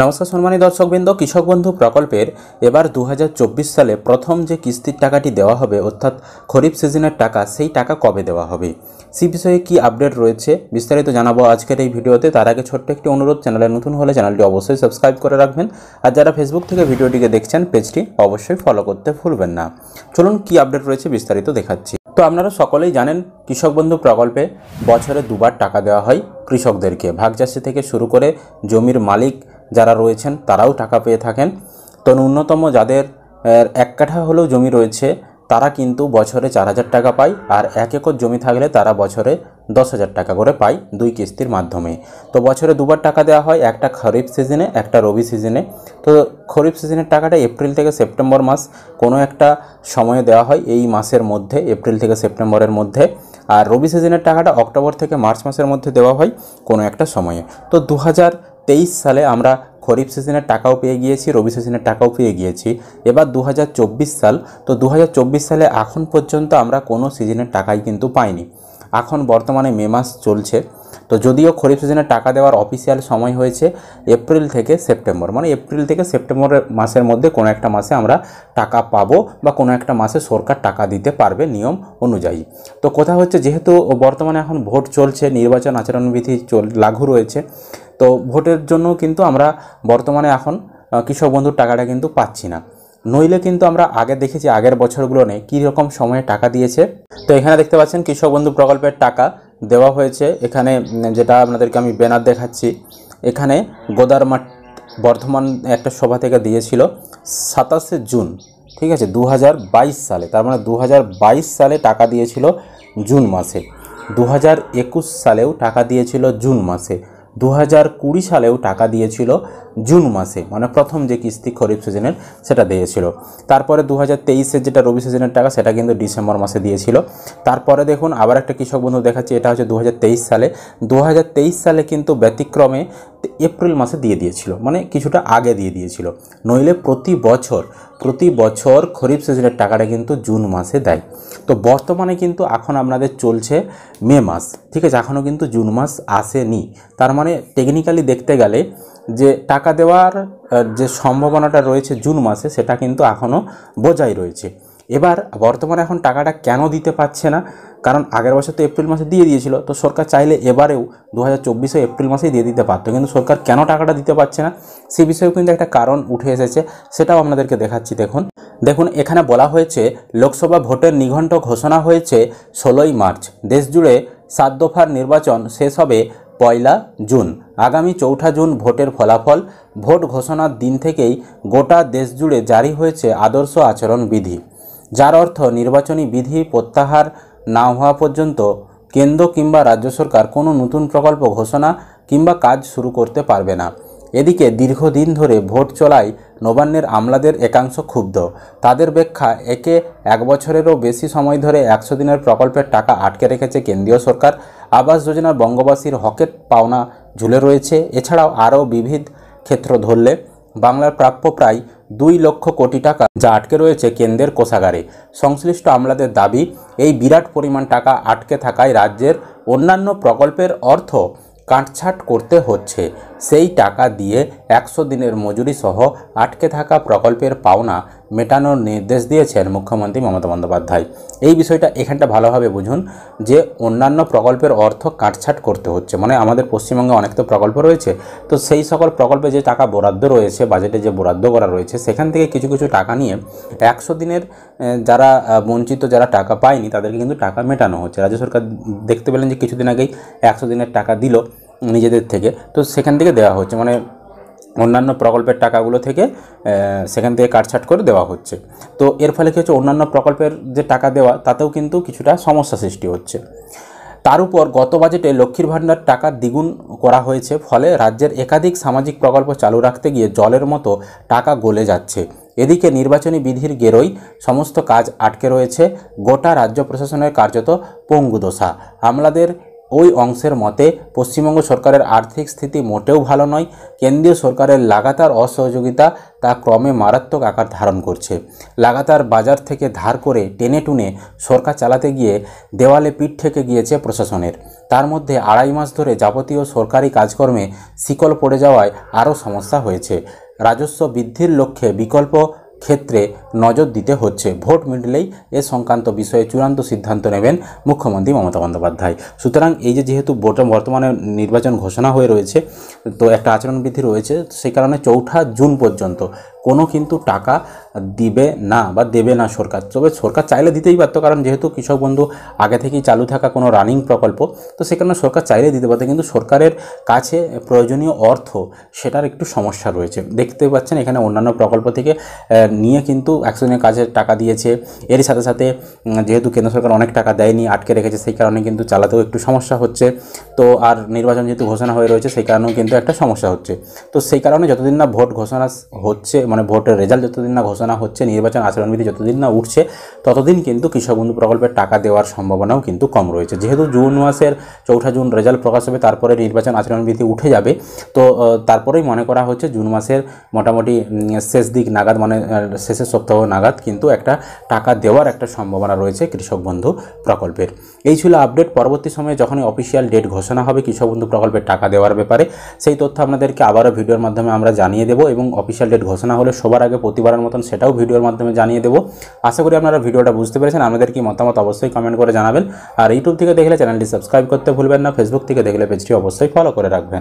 নমস্কার সম্মানী দর্শকবৃন্দ কৃষক বন্ধু প্রকল্পের এবার দু সালে প্রথম যে কিস্তির টাকাটি দেওয়া হবে অর্থাৎ খরিফ সিজনের টাকা সেই টাকা কবে দেওয়া হবে সে বিষয়ে কি আপডেট রয়েছে বিস্তারিত জানাবো আজকের এই ভিডিওতে তার আগে ছোট্ট একটি অনুরোধ চ্যানেলে নতুন হলে চ্যানেলটি অবশ্যই সাবস্ক্রাইব করে রাখবেন আর যারা ফেসবুক থেকে ভিডিওটিকে দেখছেন পেজটি অবশ্যই ফলো করতে ভুলবেন না চলুন কি আপডেট রয়েছে বিস্তারিত দেখাচ্ছি তো আপনারা সকলেই জানেন কৃষক বন্ধু প্রকল্পে বছরে দুবার টাকা দেওয়া হয় কৃষকদেরকে ভাগচাষি থেকে শুরু করে জমির মালিক যারা রয়েছেন তারাও টাকা পেয়ে থাকেন তো ন্যূনতম যাদের এক কাঠা হলেও জমি রয়েছে তারা কিন্তু বছরে চার হাজার টাকা পায় আর এক একর জমি থাকলে তারা বছরে দশ হাজার টাকা করে পায় দুই কিস্তির মাধ্যমে তো বছরে দুবার টাকা দেওয়া হয় একটা খরিফ সিজনে একটা রবি সিজনে তো খরিফ সিজনের টাকাটা এপ্রিল থেকে সেপ্টেম্বর মাস কোনো একটা সময়ে দেওয়া হয় এই মাসের মধ্যে এপ্রিল থেকে সেপ্টেম্বরের মধ্যে আর রবি সিজনের টাকাটা অক্টোবর থেকে মার্চ মাসের মধ্যে দেওয়া হয় কোনো একটা সময়ে তো দু হাজার তেইশ সালে আমরা খরিফ সিজনের টাকাও পেয়ে গিয়েছি রবি সিজনের টাকাও পেয়ে গিয়েছি এবার দু সাল তো দু সালে এখন পর্যন্ত আমরা কোনো সিজনের টাকাই কিন্তু পাইনি এখন বর্তমানে মে মাস চলছে তো যদিও খরিফ সিজনের টাকা দেওয়ার অফিসিয়াল সময় হয়েছে এপ্রিল থেকে সেপ্টেম্বর মানে এপ্রিল থেকে সেপ্টেম্বর মাসের মধ্যে কোনো একটা মাসে আমরা টাকা পাবো বা কোনো একটা মাসে সরকার টাকা দিতে পারবে নিয়ম অনুযায়ী তো কথা হচ্ছে যেহেতু বর্তমানে এখন ভোট চলছে নির্বাচন আচরণবিধি চল লাঘু রয়েছে তো ভোটের জন্য কিন্তু আমরা বর্তমানে এখন কৃষক বন্ধুর টাকাটা কিন্তু পাচ্ছি না নইলে কিন্তু আমরা আগে দেখেছি আগের বছরগুলো নেই কী রকম সময়ে টাকা দিয়েছে তো এখানে দেখতে পাচ্ছেন কৃষক বন্ধু প্রকল্পের টাকা দেওয়া হয়েছে এখানে যেটা আপনাদেরকে আমি ব্যানার দেখাচ্ছি এখানে গোদারমাট বর্ধমান একটা সভা থেকে দিয়েছিল সাতাশে জুন ঠিক আছে দু সালে তার মানে দু সালে টাকা দিয়েছিল জুন মাসে দু সালেও টাকা দিয়েছিল জুন মাসে দু কুড়ি সালেও টাকা দিয়েছিল জুন মাসে মানে প্রথম যে কিস্তি খরিফ সিজনের সেটা দিয়েছিল তারপরে দু হাজার যেটা রবি সিজনের টাকা সেটা কিন্তু ডিসেম্বর মাসে দিয়েছিল তারপরে দেখুন আবার একটা কৃষক বন্ধু দেখাচ্ছে এটা হচ্ছে দু সালে দু সালে কিন্তু ব্যতিক্রমে এপ্রিল মাসে দিয়ে দিয়েছিল মানে কিছুটা আগে দিয়ে দিয়েছিল নইলে প্রতি বছর প্রতি বছর খরিফ সিজনের টাকাটা কিন্তু জুন মাসে দেয় তো বর্তমানে কিন্তু এখন আপনাদের চলছে মে মাস ঠিক আছে এখনও কিন্তু জুন মাস আসেনি তার মানে টেকনিক্যালি দেখতে গেলে যে টাকা দেওয়ার যে সম্ভাবনাটা রয়েছে জুন মাসে সেটা কিন্তু এখনও বজায় রয়েছে এবার বর্তমানে এখন টাকাটা কেন দিতে পারছে না কারণ আগের বছর তো এপ্রিল মাসে দিয়ে দিয়েছিল তো সরকার চাইলে এবারেও দু হাজার চব্বিশে এপ্রিল মাসেই দিয়ে দিতে পারতো কিন্তু সরকার কেন টাকাটা দিতে পারছে না সে বিষয়েও কিন্তু একটা কারণ উঠে এসেছে সেটাও আপনাদেরকে দেখাচ্ছি দেখুন দেখুন এখানে বলা হয়েছে লোকসভা ভোটের নিঘণ্ট ঘোষণা হয়েছে ষোলোই মার্চ দেশজুড়ে সাত দফার নির্বাচন শেষ হবে পয়লা জুন আগামী চৌঠা জুন ভোটের ফলাফল ভোট ঘোষণার দিন থেকেই গোটা দেশজুড়ে জারি হয়েছে আদর্শ আচরণ বিধি যার অর্থ নির্বাচনী বিধি প্রত্যাহার না হওয়া পর্যন্ত কেন্দ্র কিংবা রাজ্য সরকার কোনো নতুন প্রকল্প ঘোষণা কিংবা কাজ শুরু করতে পারবে না এদিকে দীর্ঘদিন ধরে ভোট চলায় নবান্নের আমলাদের একাংশ ক্ষুব্ধ তাদের ব্যাখ্যা একে এক বছরেরও বেশি সময় ধরে একশো দিনের প্রকল্পের টাকা আটকে রেখেছে কেন্দ্রীয় সরকার আবাস যোজনা বঙ্গবাসীর হকের পাওনা ঝুলে রয়েছে এছাড়াও আরও বিবিধ ক্ষেত্র ধরলে বাংলার প্রাপ্য প্রায় দুই লক্ষ কোটি টাকা যা আটকে রয়েছে কেন্দ্রের কোষাগারে সংশ্লিষ্ট আমলাদের দাবি এই বিরাট পরিমাণ টাকা আটকে থাকায় রাজ্যের অন্যান্য প্রকল্পের অর্থ কাটছাট করতে হচ্ছে সেই টাকা দিয়ে একশো দিনের মজুরি সহ আটকে থাকা প্রকল্পের পাওনা মেটানোর নির্দেশ দিয়েছেন মুখ্যমন্ত্রী মমতা বন্দ্যোপাধ্যায় এই বিষয়টা এখানটা ভালোভাবে বুঝুন যে অন্যান্য প্রকল্পের অর্থ কাটছাট করতে হচ্ছে মানে আমাদের পশ্চিমবঙ্গে অনেক তো প্রকল্প রয়েছে তো সেই সকল প্রকল্পে যে টাকা বরাদ্দ রয়েছে বাজেটে যে বরাদ্দ করা রয়েছে সেখান থেকে কিছু কিছু টাকা নিয়ে একশো দিনের যারা বঞ্চিত যারা টাকা পায়নি তাদেরকে কিন্তু টাকা মেটানো হচ্ছে রাজ্য সরকার দেখতে পেলেন যে কিছুদিন আগেই একশো দিনের টাকা দিল নিজেদের থেকে তো সেখান থেকে দেওয়া হচ্ছে মানে অন্যান্য প্রকল্পের টাকাগুলো থেকে সেখান থেকে কাটছাট করে দেওয়া হচ্ছে তো এর ফলে কী হচ্ছে অন্যান্য প্রকল্পের যে টাকা দেওয়া তাতেও কিন্তু কিছুটা সমস্যা সৃষ্টি হচ্ছে তার উপর গত বাজেটে লক্ষ্মীর ভাণ্ডার টাকা দ্বিগুণ করা হয়েছে ফলে রাজ্যের একাধিক সামাজিক প্রকল্প চালু রাখতে গিয়ে জলের মতো টাকা গলে যাচ্ছে এদিকে নির্বাচনী বিধির গেরোই সমস্ত কাজ আটকে রয়েছে গোটা রাজ্য প্রশাসনের কার্যত পঙ্গুদশা আমলাদের ওই অংশের মতে পশ্চিমবঙ্গ সরকারের আর্থিক স্থিতি মোটেও ভালো নয় কেন্দ্রীয় সরকারের লাগাতার অসহযোগিতা তা ক্রমে মারাত্মক আকার ধারণ করছে লাগাতার বাজার থেকে ধার করে টেনে টুনে সরকার চালাতে গিয়ে দেওয়ালে পিঠ ঠেকে গিয়েছে প্রশাসনের তার মধ্যে আড়াই মাস ধরে যাবতীয় সরকারি কাজকর্মে শিকল পড়ে যাওয়ায় আরও সমস্যা হয়েছে রাজস্ব বৃদ্ধির লক্ষ্যে বিকল্প ক্ষেত্রে নজর দিতে হচ্ছে ভোট মিটলেই এ সংক্রান্ত বিষয়ে চূড়ান্ত সিদ্ধান্ত নেবেন মুখ্যমন্ত্রী মমতা বন্দ্যোপাধ্যায় সুতরাং এই যে যেহেতু বর্তমানে নির্বাচন ঘোষণা হয়ে রয়েছে তো একটা আচরণবিধি রয়েছে সেই কারণে চৌঠা জুন পর্যন্ত কোনো কিন্তু টাকা দিবে না বা দেবে না সরকার তবে সরকার চাইলে দিতেই পারত কারণ যেহেতু কৃষক বন্ধু আগে থেকেই চালু থাকা কোনো রানিং প্রকল্প তো সেখানে সরকার চাইলে দিতে পারত কিন্তু সরকারের কাছে প্রয়োজনীয় অর্থ সেটার একটু সমস্যা রয়েছে দেখতে পাচ্ছেন এখানে অন্যান্য প্রকল্প থেকে নিয়ে কিন্তু একশো দিনের কাজের টাকা দিয়েছে এর সাথে সাথে যেহেতু কেন্দ্র সরকার অনেক টাকা দেয়নি আটকে রেখেছে সেই কারণে কিন্তু চালাতেও একটু সমস্যা হচ্ছে তো আর নির্বাচন যেহেতু ঘোষণা হয়ে রয়েছে সেই কারণেও কিন্তু একটা সমস্যা হচ্ছে তো সেই কারণে যতদিন না ভোট ঘোষণা হচ্ছে মানে ভোটের রেজাল্ট যতদিন না ঘোষণা হচ্ছে নির্বাচন আচরণবিধি যতদিন না উঠছে ততদিন কিন্তু কৃষক বন্ধু প্রকল্পের টাকা দেওয়ার সম্ভাবনাও কিন্তু কম রয়েছে যেহেতু জুন মাসের চৌঠা জুন রেজাল্ট প্রকাশ হবে তারপরে নির্বাচন আচরণবিধি উঠে যাবে তো তারপরেই মনে করা হচ্ছে জুন মাসের মোটামুটি শেষ দিক নাগাদ মানে শেষের সপ্তাহ নাগাদ কিন্তু একটা টাকা দেওয়ার একটা সম্ভাবনা রয়েছে কৃষক বন্ধু প্রকল্পের এই ছিল আপডেট পরবর্তী সময়ে যখনই অফিসিয়াল ডেট ঘোষণা হবে কৃষক বন্ধু প্রকল্পের টাকা দেওয়ার ব্যাপারে সেই তথ্য আপনাদেরকে আবারও ভিডিওর মাধ্যমে আমরা জানিয়ে দেবো এবং অফিসিয়াল ডেট ঘোষণা হলে সবার আগে প্রতিবারের মতন সেটাও ভিডিওর মাধ্যমে জানিয়ে দেবো আশা করি আপনারা ভিডিওটা বুঝতে পেরেছেন আমাদের কি মতামত অবশ্যই কমেন্ট করে জানাবেন আর ইউটিউব থেকে দেখলে চ্যানেলটি সাবস্ক্রাইব করতে ভুলবেন না ফেসবুক থেকে দেখলে পেজটি অবশ্যই ফলো করে রাখবেন